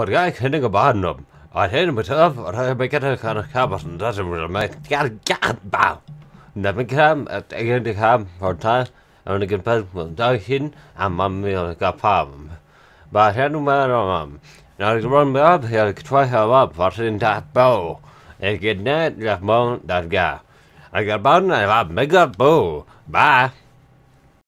Podgaj ik y barn op, A hyn ik bytyf, rhaid mi gyda'r ik o'ch cam os ik a egin di cam, o'r tair, a mi'n gyda'r beth, da hyn, a mam mi o'r gael pam. Ba hyn nhw mae'n o nou ik i'n me op, ab, hyn gytwaith o ab, fos yn dat Ik net, dat gael. Ac ar Ik heb fab, megad baw. Bye.